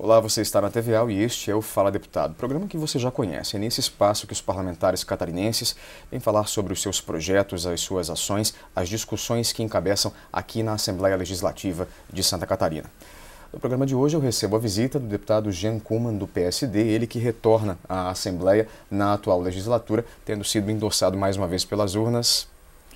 Olá, você está na TV Al e este é o Fala Deputado, programa que você já conhece. É nesse espaço que os parlamentares catarinenses vêm falar sobre os seus projetos, as suas ações, as discussões que encabeçam aqui na Assembleia Legislativa de Santa Catarina. No programa de hoje eu recebo a visita do deputado Jean Kuman do PSD, ele que retorna à Assembleia na atual legislatura, tendo sido endossado mais uma vez pelas urnas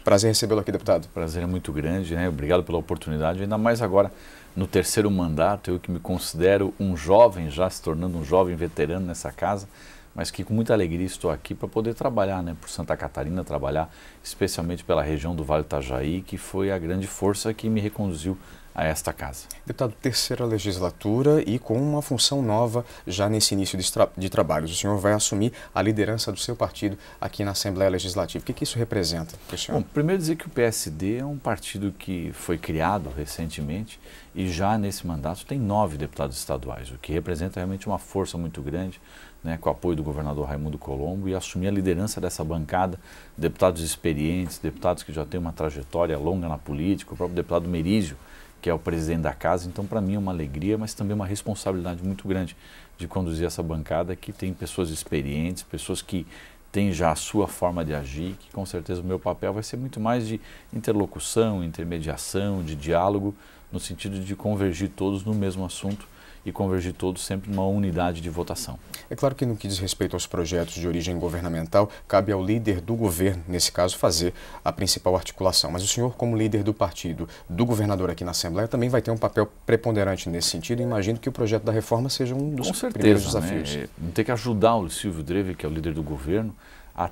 Prazer recebê-lo aqui, deputado. Prazer é muito grande, né? Obrigado pela oportunidade, ainda mais agora no terceiro mandato, eu que me considero um jovem, já se tornando um jovem veterano nessa casa, mas que com muita alegria estou aqui para poder trabalhar, né, por Santa Catarina, trabalhar especialmente pela região do Vale do Itajaí, que foi a grande força que me reconduziu a esta casa. Deputado, terceira legislatura e com uma função nova já nesse início de, tra de trabalhos. O senhor vai assumir a liderança do seu partido aqui na Assembleia Legislativa. O que, que isso representa para o senhor? Bom, primeiro dizer que o PSD é um partido que foi criado recentemente e já nesse mandato tem nove deputados estaduais, o que representa realmente uma força muito grande, né, com o apoio do governador Raimundo Colombo, e assumir a liderança dessa bancada, deputados experientes, deputados que já têm uma trajetória longa na política, o próprio deputado Merizio que é o presidente da casa. Então, para mim é uma alegria, mas também uma responsabilidade muito grande de conduzir essa bancada que tem pessoas experientes, pessoas que têm já a sua forma de agir, que com certeza o meu papel vai ser muito mais de interlocução, intermediação, de diálogo, no sentido de convergir todos no mesmo assunto e convergir todos sempre numa unidade de votação. É claro que no que diz respeito aos projetos de origem governamental, cabe ao líder do governo, nesse caso, fazer a principal articulação. Mas o senhor, como líder do partido, do governador aqui na Assembleia, também vai ter um papel preponderante nesse sentido. imagino que o projeto da reforma seja um dos Com certeza, primeiros né? desafios. Né? Tem que ajudar o Silvio Dreve, que é o líder do governo,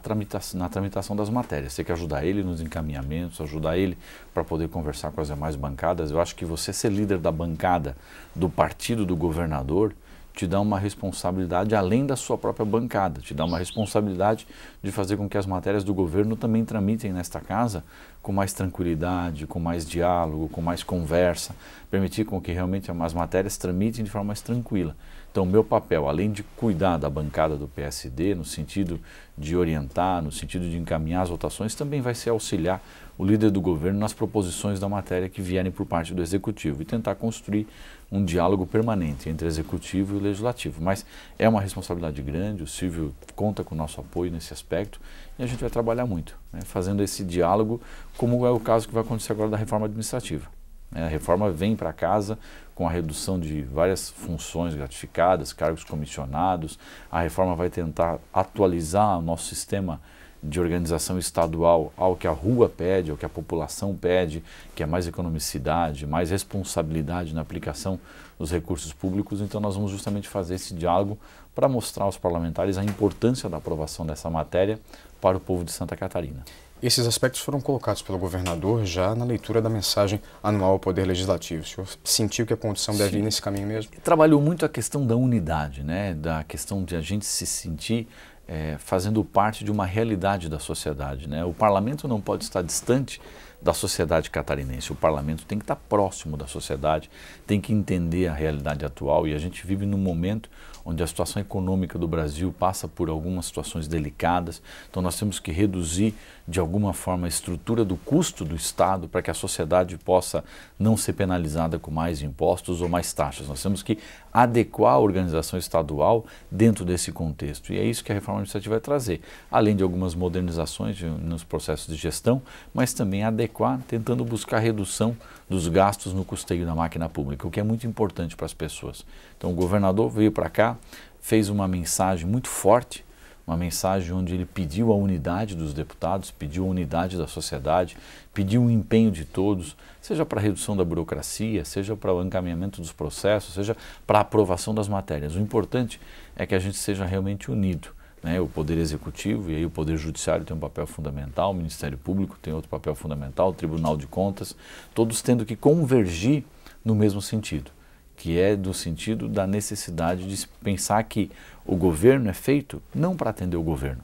tramitação, na tramitação das matérias. Você que ajudar ele nos encaminhamentos, ajudar ele para poder conversar com as demais bancadas. Eu acho que você ser líder da bancada do partido do governador te dá uma responsabilidade além da sua própria bancada, te dá uma responsabilidade de fazer com que as matérias do governo também tramitem nesta casa com mais tranquilidade, com mais diálogo, com mais conversa, permitir com que realmente as matérias tramitem de forma mais tranquila. Então, meu papel, além de cuidar da bancada do PSD, no sentido de orientar, no sentido de encaminhar as votações, também vai ser auxiliar o líder do governo nas proposições da matéria que vierem por parte do executivo e tentar construir um diálogo permanente entre executivo e legislativo. Mas é uma responsabilidade grande, o Silvio conta com o nosso apoio nesse aspecto e a gente vai trabalhar muito, né, fazendo esse diálogo, como é o caso que vai acontecer agora da reforma administrativa. É, a reforma vem para casa com a redução de várias funções gratificadas, cargos comissionados. A reforma vai tentar atualizar o nosso sistema de organização estadual ao que a rua pede, ao que a população pede, que é mais economicidade, mais responsabilidade na aplicação dos recursos públicos. Então, nós vamos justamente fazer esse diálogo para mostrar aos parlamentares a importância da aprovação dessa matéria para o povo de Santa Catarina. Esses aspectos foram colocados pelo governador já na leitura da mensagem anual ao Poder Legislativo. O senhor sentiu que a condição deve Sim. ir nesse caminho mesmo? Trabalhou muito a questão da unidade, né? da questão de a gente se sentir é, fazendo parte de uma realidade da sociedade. Né? O parlamento não pode estar distante da sociedade catarinense. O parlamento tem que estar próximo da sociedade, tem que entender a realidade atual e a gente vive num momento onde a situação econômica do Brasil passa por algumas situações delicadas, então nós temos que reduzir de alguma forma a estrutura do custo do Estado para que a sociedade possa não ser penalizada com mais impostos ou mais taxas. Nós temos que adequar a organização estadual dentro desse contexto e é isso que a reforma administrativa vai trazer, além de algumas modernizações nos processos de gestão, mas também adequar adequar, tentando buscar redução dos gastos no custeio da máquina pública, o que é muito importante para as pessoas. Então, o governador veio para cá, fez uma mensagem muito forte, uma mensagem onde ele pediu a unidade dos deputados, pediu a unidade da sociedade, pediu o empenho de todos, seja para a redução da burocracia, seja para o encaminhamento dos processos, seja para a aprovação das matérias. O importante é que a gente seja realmente unido né, o Poder Executivo, e aí o Poder Judiciário tem um papel fundamental, o Ministério Público tem outro papel fundamental, o Tribunal de Contas, todos tendo que convergir no mesmo sentido, que é do sentido da necessidade de pensar que o governo é feito não para atender o governo,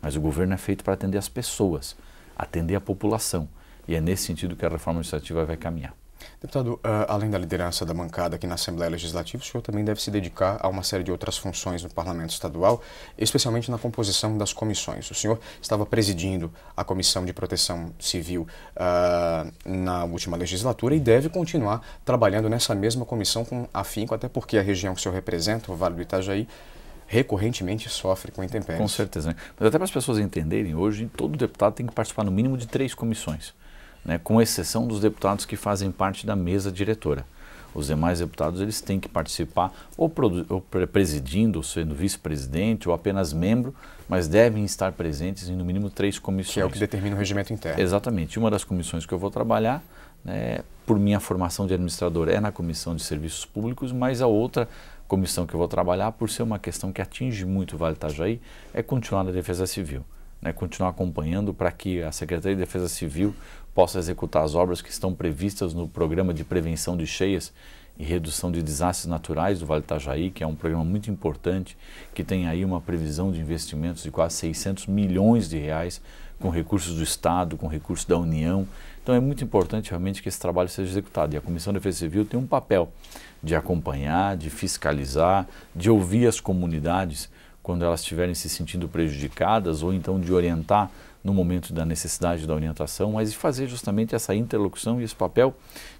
mas o governo é feito para atender as pessoas, atender a população. E é nesse sentido que a reforma administrativa vai caminhar. Deputado, ah, além da liderança da bancada aqui na Assembleia Legislativa, o senhor também deve se dedicar a uma série de outras funções no Parlamento Estadual, especialmente na composição das comissões. O senhor estava presidindo a Comissão de Proteção Civil uh, na última legislatura e deve continuar trabalhando nessa mesma comissão com afinco, até porque a região que o senhor representa, o Vale do Itajaí, recorrentemente sofre com intempéries. Com certeza. Né? Mas até para as pessoas entenderem, hoje todo deputado tem que participar no mínimo de três comissões né, com exceção dos deputados que fazem parte da mesa diretora. Os demais deputados eles têm que participar ou, ou presidindo, ou sendo vice-presidente, ou apenas membro, mas devem estar presentes em no mínimo três comissões. Que é o que determina o regimento interno. Exatamente. Uma das comissões que eu vou trabalhar, né, por minha formação de administrador, é na Comissão de Serviços Públicos, mas a outra comissão que eu vou trabalhar, por ser uma questão que atinge muito o Vale Itajaí, é continuar na Defesa Civil. Né, continuar acompanhando para que a Secretaria de Defesa Civil possa executar as obras que estão previstas no Programa de Prevenção de Cheias e Redução de Desastres Naturais do Vale Itajaí, que é um programa muito importante, que tem aí uma previsão de investimentos de quase 600 milhões de reais com recursos do Estado, com recursos da União. Então é muito importante realmente que esse trabalho seja executado. E a Comissão de Defesa Civil tem um papel de acompanhar, de fiscalizar, de ouvir as comunidades quando elas estiverem se sentindo prejudicadas ou então de orientar no momento da necessidade da orientação, mas de fazer justamente essa interlocução e esse papel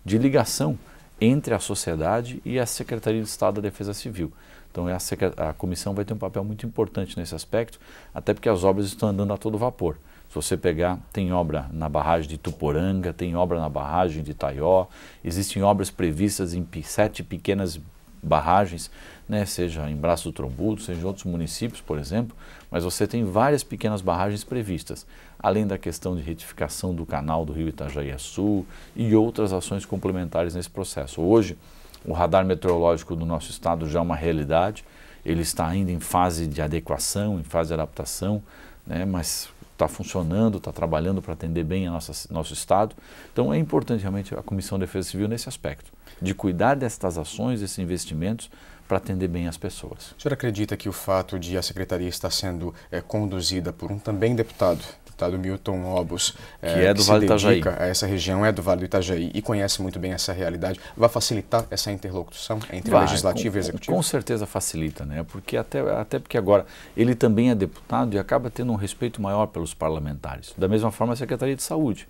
de ligação entre a sociedade e a Secretaria de Estado da Defesa Civil. Então é a, a comissão vai ter um papel muito importante nesse aspecto, até porque as obras estão andando a todo vapor. Se você pegar, tem obra na barragem de Tuporanga, tem obra na barragem de Itaió, existem obras previstas em sete pequenas barragens, né, seja em Braço do Trombudo, seja em outros municípios, por exemplo, mas você tem várias pequenas barragens previstas, além da questão de retificação do canal do rio Itajaí Sul e outras ações complementares nesse processo. Hoje, o radar meteorológico do nosso estado já é uma realidade, ele está ainda em fase de adequação, em fase de adaptação, né, mas está funcionando, está trabalhando para atender bem a nossa, nosso Estado. Então é importante realmente a Comissão de Defesa Civil nesse aspecto, de cuidar destas ações, desses investimentos, para atender bem as pessoas. O senhor acredita que o fato de a secretaria estar sendo é, conduzida por um também deputado, deputado Milton Obos, que é, é do que Vale do Itajaí, a essa região é do Vale do Itajaí e conhece muito bem essa realidade, vai facilitar essa interlocução entre vai, legislativo com, e executivo? Com certeza facilita, né? Porque até até porque agora ele também é deputado e acaba tendo um respeito maior pelos parlamentares. Da mesma forma a Secretaria de Saúde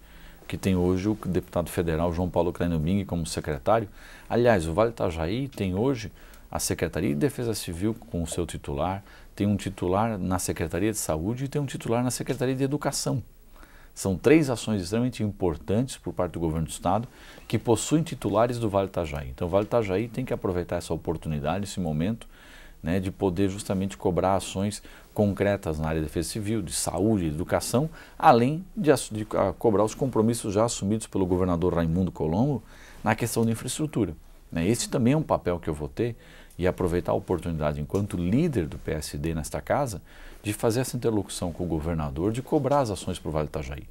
que tem hoje o deputado federal João Paulo Kleinobing como secretário. Aliás, o Vale Itajaí tem hoje a Secretaria de Defesa Civil, com o seu titular, tem um titular na Secretaria de Saúde e tem um titular na Secretaria de Educação. São três ações extremamente importantes por parte do governo do Estado que possuem titulares do Vale Itajaí. Então, o Vale Itajaí tem que aproveitar essa oportunidade, esse momento, né, de poder justamente cobrar ações concretas na área de defesa civil, de saúde, de educação, além de, de cobrar os compromissos já assumidos pelo governador Raimundo Colombo na questão de infraestrutura. Né. Esse também é um papel que eu vou ter e aproveitar a oportunidade, enquanto líder do PSD nesta casa, de fazer essa interlocução com o governador, de cobrar as ações para o Vale do Itajaí.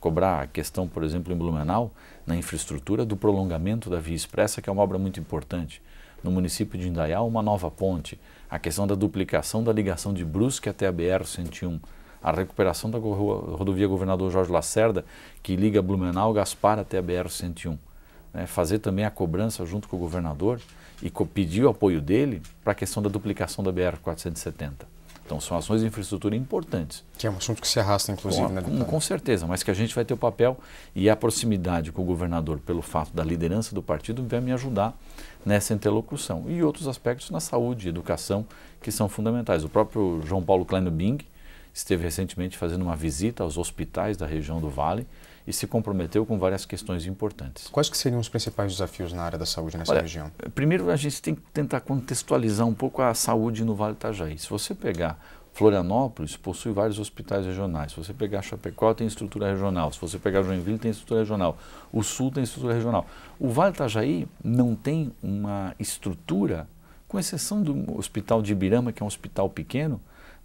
Cobrar a questão, por exemplo, em Blumenau, na infraestrutura do prolongamento da Via Expressa, que é uma obra muito importante. No município de Indaiá, uma nova ponte. A questão da duplicação da ligação de Brusque até a BR-101 a recuperação da rodovia Governador Jorge Lacerda, que liga Blumenau, Gaspar até a BR-101. É, né, fazer também a cobrança junto com o governador e pediu apoio dele para a questão da duplicação da BR-470. Então, são ações de infraestrutura importantes. Que é um assunto que se arrasta, inclusive, com, né, Com certeza, mas que a gente vai ter o papel e a proximidade com o governador, pelo fato da liderança do partido, vai me ajudar nessa interlocução. E outros aspectos na saúde e educação que são fundamentais. O próprio João Paulo Klein Bing esteve recentemente fazendo uma visita aos hospitais da região do Vale e se comprometeu com várias questões importantes. Quais que seriam os principais desafios na área da saúde nessa Olha, região? Primeiro, a gente tem que tentar contextualizar um pouco a saúde no Vale do Itajaí. Se você pegar Florianópolis possui vários hospitais regionais. Se você pegar Chapecó, tem estrutura regional. Se você pegar Joinville, tem estrutura regional. O Sul tem estrutura regional. O Vale do Itajaí não tem uma estrutura, com exceção do Hospital de Ibirama, que é um hospital pequeno,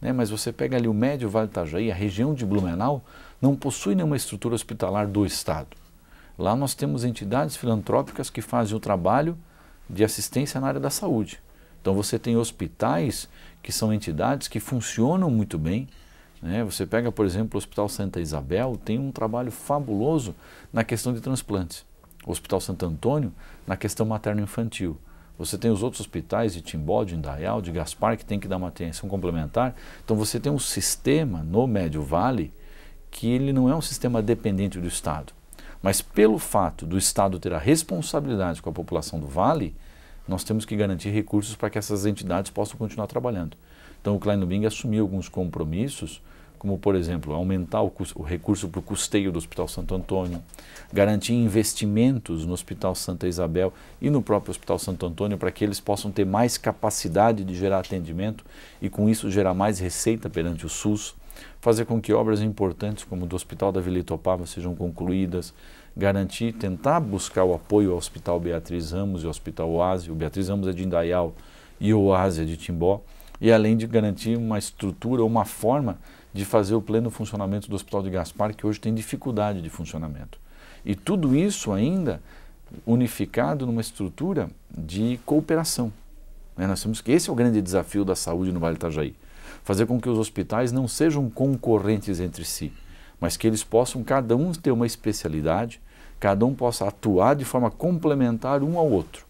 né? mas você pega ali o Médio Vale do Itajaí, a região de Blumenau, não possui nenhuma estrutura hospitalar do Estado. Lá nós temos entidades filantrópicas que fazem o trabalho de assistência na área da saúde. Então você tem hospitais que são entidades que funcionam muito bem. Né? Você pega, por exemplo, o Hospital Santa Isabel, tem um trabalho fabuloso na questão de transplantes. O Hospital Santo Antônio, na questão materno-infantil. Você tem os outros hospitais de Timbó, de Indaial, de Gaspar, que tem que dar uma atenção complementar. Então você tem um sistema no Médio Vale que ele não é um sistema dependente do Estado. Mas pelo fato do Estado ter a responsabilidade com a população do Vale, nós temos que garantir recursos para que essas entidades possam continuar trabalhando. Então o Klein Bing assumiu alguns compromissos como, por exemplo, aumentar o, custo, o recurso para o custeio do Hospital Santo Antônio, garantir investimentos no Hospital Santa Isabel e no próprio Hospital Santo Antônio para que eles possam ter mais capacidade de gerar atendimento e, com isso, gerar mais receita perante o SUS, fazer com que obras importantes como do Hospital da Vila Itopava sejam concluídas, garantir, tentar buscar o apoio ao Hospital Beatriz Ramos e ao Hospital Oásis, o Beatriz Ramos é de Indaial e o Oásis é de Timbó, e além de garantir uma estrutura, uma forma de fazer o pleno funcionamento do Hospital de Gaspar, que hoje tem dificuldade de funcionamento. E tudo isso ainda unificado numa estrutura de cooperação. Né? Nós temos que esse é o grande desafio da saúde no Vale do Itajaí, fazer com que os hospitais não sejam concorrentes entre si, mas que eles possam cada um ter uma especialidade, cada um possa atuar de forma complementar um ao outro.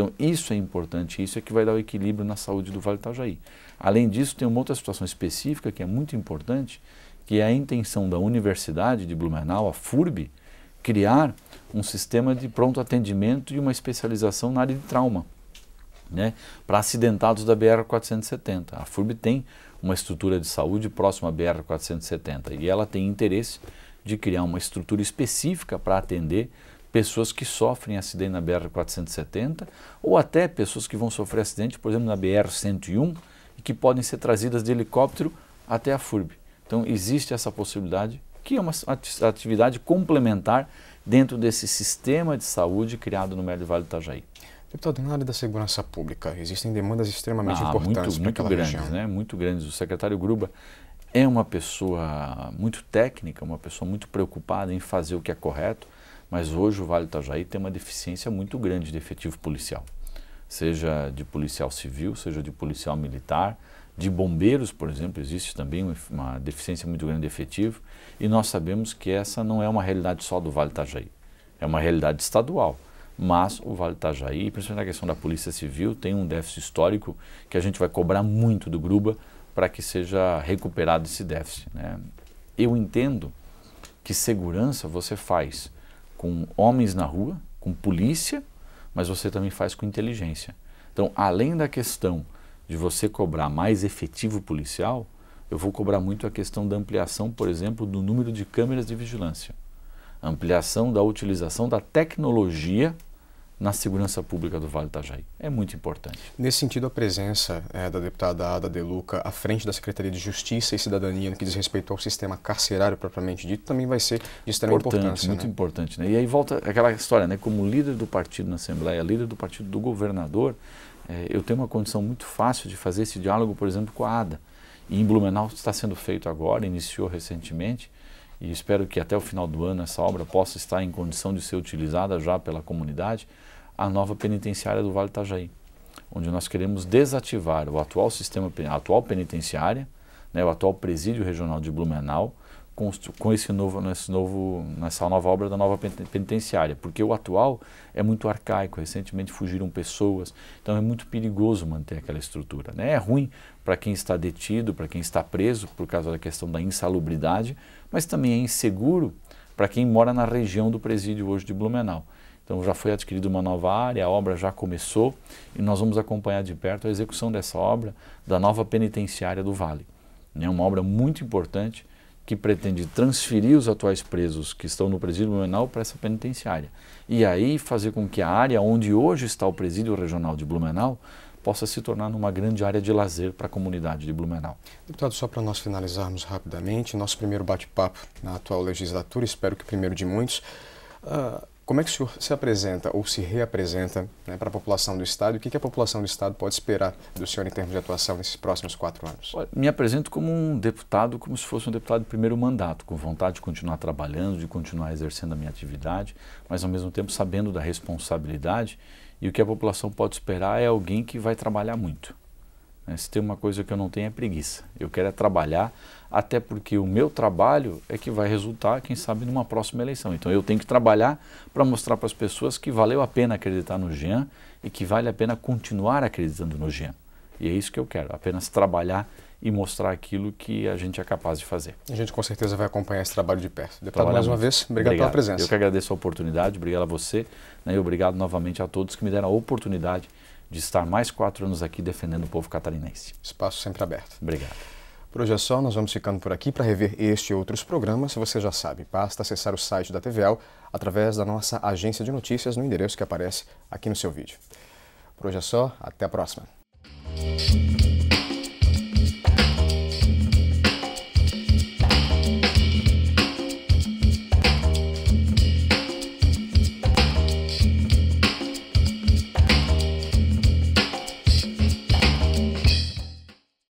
Então, isso é importante, isso é que vai dar o equilíbrio na saúde do Vale do Itajaí. Além disso, tem uma outra situação específica que é muito importante, que é a intenção da Universidade de Blumenau, a FURB, criar um sistema de pronto atendimento e uma especialização na área de trauma, né, para acidentados da BR-470. A FURB tem uma estrutura de saúde próxima à BR-470 e ela tem interesse de criar uma estrutura específica para atender pessoas que sofrem acidente na BR-470 ou até pessoas que vão sofrer acidente, por exemplo, na BR-101 e que podem ser trazidas de helicóptero até a FURB. Então, existe essa possibilidade, que é uma atividade complementar dentro desse sistema de saúde criado no Médio Vale do Itajaí. Deputado, na área da segurança pública, existem demandas extremamente ah, importantes muito, muito para grandes, região. Né? Muito grandes. O secretário Gruba é uma pessoa muito técnica, uma pessoa muito preocupada em fazer o que é correto, mas hoje o Vale do Itajaí tem uma deficiência muito grande de efetivo policial, seja de policial civil, seja de policial militar, de bombeiros, por exemplo, existe também uma deficiência muito grande de efetivo, e nós sabemos que essa não é uma realidade só do Vale do Itajaí, é uma realidade estadual. Mas o Vale do Itajaí, principalmente na questão da Polícia Civil, tem um déficit histórico que a gente vai cobrar muito do Gruba para que seja recuperado esse déficit. Né? Eu entendo que segurança você faz com homens na rua, com polícia, mas você também faz com inteligência. Então, além da questão de você cobrar mais efetivo policial, eu vou cobrar muito a questão da ampliação, por exemplo, do número de câmeras de vigilância, a ampliação da utilização da tecnologia na segurança pública do Vale do Itajaí. É muito importante. Nesse sentido, a presença é, da deputada Ada Deluca à frente da Secretaria de Justiça e Cidadania, no que diz respeito ao sistema carcerário propriamente dito, também vai ser de extrema importante, Muito né? importante. Né? E aí volta aquela história, né? como líder do partido na Assembleia, líder do partido do governador, é, eu tenho uma condição muito fácil de fazer esse diálogo, por exemplo, com a Ada. E em Blumenau está sendo feito agora, iniciou recentemente, e espero que até o final do ano essa obra possa estar em condição de ser utilizada já pela comunidade, a nova penitenciária do Vale Itajaí, onde nós queremos desativar o atual sistema, a atual penitenciária, né, o atual presídio regional de Blumenau, com, com esse novo, nesse novo, nessa nova obra da nova penitenciária, porque o atual é muito arcaico, recentemente fugiram pessoas, então é muito perigoso manter aquela estrutura. Né? É ruim para quem está detido, para quem está preso, por causa da questão da insalubridade, mas também é inseguro para quem mora na região do presídio hoje de Blumenau. Então já foi adquirida uma nova área, a obra já começou e nós vamos acompanhar de perto a execução dessa obra da nova penitenciária do Vale. É uma obra muito importante que pretende transferir os atuais presos que estão no presídio Blumenau para essa penitenciária. E aí fazer com que a área onde hoje está o presídio regional de Blumenau possa se tornar uma grande área de lazer para a comunidade de Blumenau. Deputado, só para nós finalizarmos rapidamente, nosso primeiro bate-papo na atual legislatura, espero que o primeiro de muitos. Uh, como é que o senhor se apresenta ou se reapresenta né, para a população do Estado? O que, que, a população do Estado pode esperar do senhor em termos de atuação nesses próximos quatro anos? me apresento como um deputado, como se fosse um deputado de primeiro mandato, com vontade de continuar trabalhando, de continuar exercendo a minha atividade, mas ao mesmo tempo sabendo da responsabilidade. E o que a população pode esperar é alguém que vai trabalhar muito. Né, se tem uma coisa que eu não tenho é preguiça. Eu quero é trabalhar até porque o meu trabalho é que vai resultar, quem sabe, numa próxima eleição. Então eu tenho que trabalhar para mostrar para as pessoas que valeu a pena acreditar no Jean e que vale a pena continuar acreditando no Jean. E é isso que eu quero, apenas trabalhar e mostrar aquilo que a gente é capaz de fazer. A gente com certeza vai acompanhar esse trabalho de perto. Deputado, mais uma vez, obrigado, obrigado, pela presença. Eu que agradeço a oportunidade, obrigado a você né, e obrigado novamente a todos que me deram a oportunidade de estar mais quatro anos aqui defendendo o povo catarinense. Espaço sempre aberto. Obrigado. Por hoje é só, nós vamos ficando por aqui. Para rever este e outros programas, você já sabe, basta acessar o site da TVL através da nossa agência de notícias no endereço que aparece aqui no seu vídeo. Por hoje é só, até a próxima.